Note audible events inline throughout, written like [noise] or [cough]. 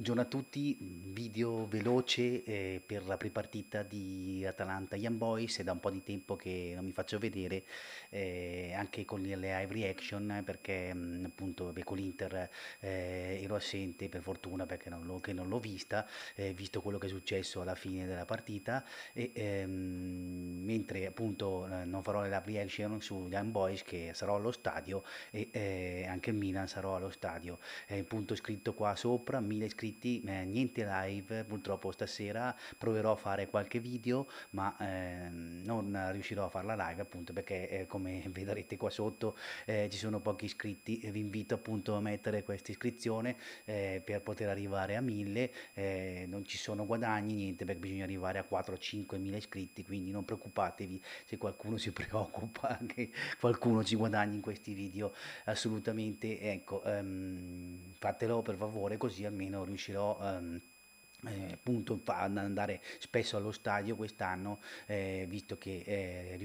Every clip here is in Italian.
Buongiorno a tutti, video veloce eh, per la prepartita di Atalanta Young Boys, è da un po' di tempo che non mi faccio vedere eh, anche con le live reaction perché mh, mm, appunto beh, con l'Inter eh, ero assente per fortuna perché non l'ho, non l'ho vista, eh, visto quello che è successo alla fine della partita e, ehm, mentre appunto eh, non farò le live reaction su Young Boys che sarò allo stadio e eh, anche il Milan sarò allo stadio, è un punto scritto qua sopra, 1000 iscritti approfitti, eh, niente live purtroppo stasera, proverò a fare qualche video ma eh, non riuscirò a fare la live appunto perché eh, come [laughs] vedrete qua sotto eh, ci sono pochi iscritti, vi invito appunto a mettere questa iscrizione eh, per poter arrivare a 1000, eh, non ci sono guadagni, niente perché bisogna arrivare a 4-5 mila iscritti quindi non preoccupatevi se qualcuno si [laughs] preoccupa che qualcuno ci guadagni in questi video assolutamente ecco ehm, fatelo per favore così almeno riuscite riuscirò ehm, eh, appunto ad andare spesso allo stadio quest'anno eh, visto che eh,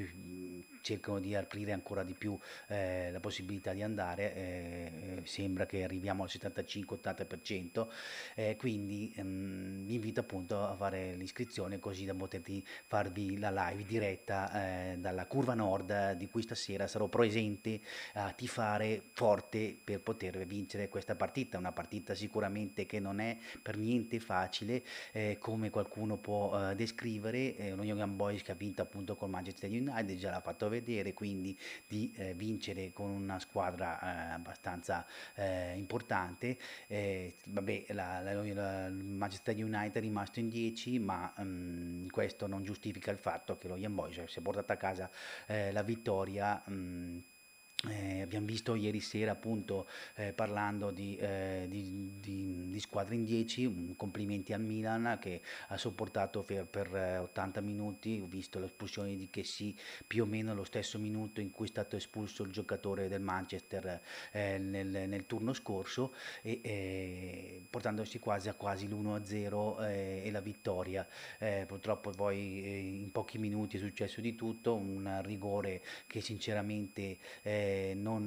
cercano di aprire ancora di più eh, la possibilità di andare, eh, eh sembra che arriviamo al 75-80%, eh, quindi ehm, vi invito appunto a fare l'iscrizione così da poterti farvi la live diretta eh, dalla curva nord di cui stasera sarò presente a tifare forte per poter vincere questa partita, una partita sicuramente che non è per niente facile eh, come qualcuno può descrivere, eh, l'Union Boys che ha vinto appunto col Manchester United, già la fa fatto vedere, quindi di eh, vincere con una squadra eh, abbastanza eh, importante. Eh, vabbè, la, la, la, Manchester United è rimasto in 10, ma mh, mm, questo non giustifica il fatto che lo Young Boys si è portato a casa eh, la vittoria. Mh, mm, eh, abbiamo visto ieri sera appunto eh, parlando di, eh, di, di, di, squadra in 10, mm, complimenti al Milan che ha sopportato per, per eh, 80 minuti, ho visto l'espulsione di Chessy più o meno lo stesso minuto in cui è stato espulso il giocatore del Manchester eh, nel, nel, turno scorso e eh, portandosi quasi a quasi l'1-0 e la vittoria. purtroppo poi in pochi minuti è successo di tutto, un rigore che sinceramente non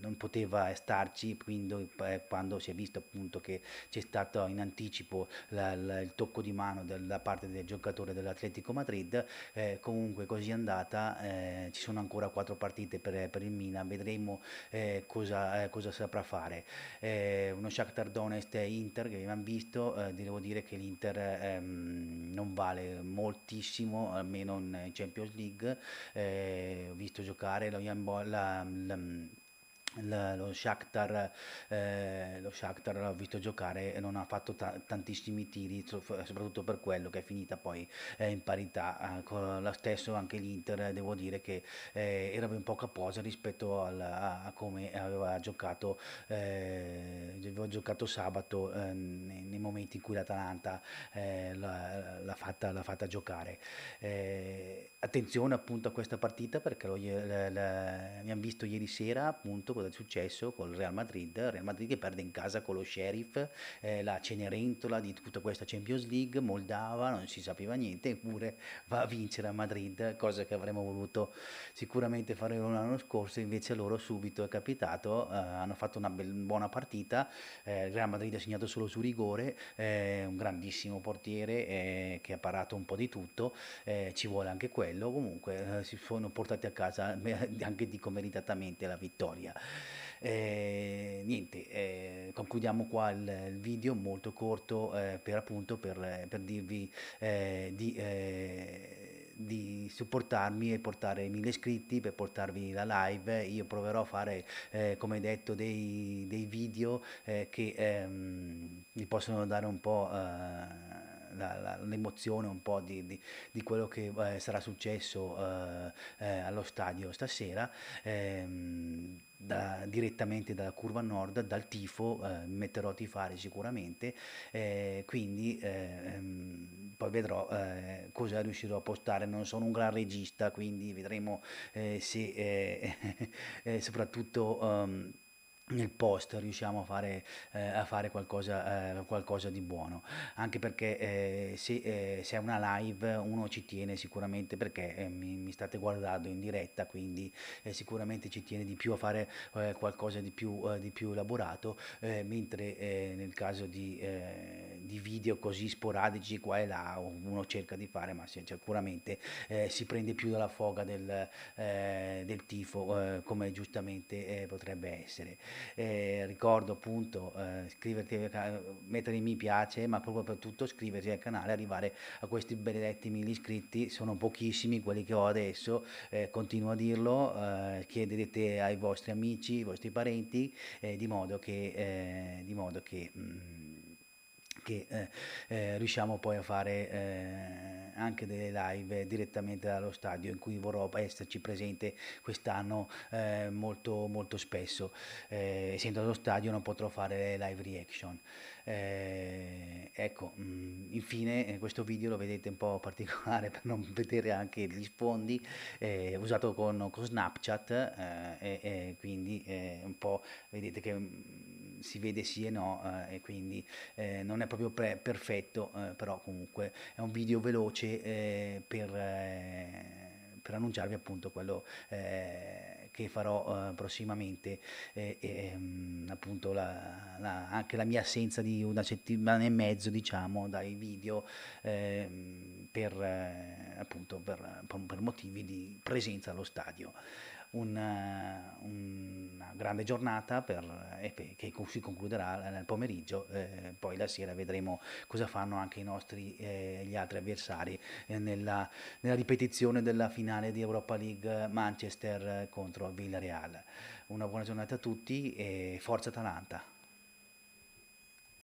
non poteva starci, quindi eh, quando si è visto appunto che c'è stato in anticipo la, la, il tocco di mano da parte del giocatore dell'Atletico Madrid, eh, comunque così è andata, eh, ci sono ancora quattro partite per, per il Milan, vedremo eh, cosa, eh, cosa, saprà fare. Eh, uno Shakhtar Donest Inter che abbiamo visto, devo dire che l'Inter ehm, non vale moltissimo, almeno in Champions League, ho visto giocare la, la, la lo, Shakhtar, eh, lo Shakhtar l'ho visto giocare e non ha fatto ta- tantissimi tiri soprattutto per quello che è finita poi eh, in parità eh, con lo stesso anche l'Inter eh, devo dire che eh, era ben poca posa rispetto al, a, a, come aveva giocato, eh, aveva giocato sabato ehm, nei, nei, momenti in cui l'Atalanta l'ha, l'ha, fatta, l'ha, fatta, giocare attenzione appunto a questa partita perché lo, l, l, abbiamo visto ieri sera appunto cosa è successo col Real Madrid, Real Madrid che perde in casa con lo Sheriff, eh, la Cenerentola di tutta questa Champions League, Moldava, non si sapeva niente, eppure va a vincere a Madrid, cosa che avremmo voluto sicuramente fare l'anno scorso, invece loro subito è capitato, eh, hanno fatto una bella, buona partita, eh, Real Madrid ha segnato solo su rigore, eh, un grandissimo portiere eh, che ha parato un po' di tutto, eh, ci vuole anche quello, comunque si sono portati a casa [laughs] anche dico meritatamente la vittoria. Eh, niente, eh, concludiamo qua il, il, video molto corto eh, per appunto per, per dirvi eh, di, eh, di, supportarmi e portare mille iscritti per portarvi la live. Io proverò a fare, eh, come detto, dei, dei video che ehm, vi possono dare un po' l'emozione un po' di, di, di quello che eh, sarà successo eh, eh, allo stadio stasera. Ehm, direttamente dalla curva nord, dal tifo, eh, metterò a tifare sicuramente, eh, quindi eh, ehm, poi vedrò eh, cosa riuscirò a postare, non sono un gran regista, quindi vedremo eh, se eh, [laughs] soprattutto... Um, nel post riusciamo a fare, eh, a fare qualcosa, eh, qualcosa, di buono anche perché eh, se, eh, se, è una live uno ci tiene sicuramente perché eh, mi, mi, state guardando in diretta quindi eh, sicuramente ci tiene di più a fare qualcosa di più, di più elaborato mentre nel caso di, di, video così sporadici qua e là uno cerca di fare ma sicuramente si prende più dalla foga del, del tifo come giustamente potrebbe essere eh, ricordo appunto eh, iscriverti, mettere mi piace, ma proprio per tutto iscriversi al canale, arrivare a questi benedetti mille iscritti, sono pochissimi quelli che ho adesso, eh, continuo a dirlo, eh, chiedete ai vostri amici, ai vostri parenti, eh, di modo che... Eh, di modo che, mh, mm, che riusciamo poi a fare anche delle live direttamente dallo stadio in cui vorrò esserci presente quest'anno eh, molto, molto spesso. Eh, essendo allo stadio non potrò fare live reaction. Eh, ecco, mh, mm, infine eh, questo video lo vedete un po' particolare [laughs] per non vedere anche gli sfondi, eh, usato con, con Snapchat eh, e, e, quindi eh, un po' vedete che mm, si vede sì e no eh, e quindi eh, non è proprio pre- perfetto, eh, però comunque è un video veloce per per annunciarvi appunto quello eh, che farò eh, prossimamente eh, e, ehm, appunto la, la, anche la mia assenza di una settimana e mezzo diciamo dai video ehm, per appunto per, per, motivi di presenza allo stadio una, eh, una grande giornata per, eh, che si concluderà nel pomeriggio, eh, poi la sera vedremo cosa fanno anche i nostri, eh, gli altri avversari eh, nella, nella, ripetizione della finale di Europa League Manchester eh, contro Villarreal. Una buona giornata a tutti e forza Atalanta!